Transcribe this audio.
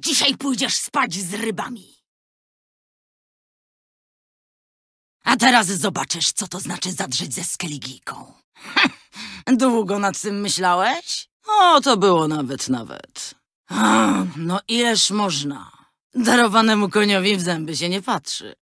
Dzisiaj pójdziesz spać z rybami. A teraz zobaczysz, co to znaczy zadrzeć ze skeligiką. Długo nad tym myślałeś? O, to było nawet, nawet. O, no ileż można? Darowanemu koniowi w zęby się nie patrzy.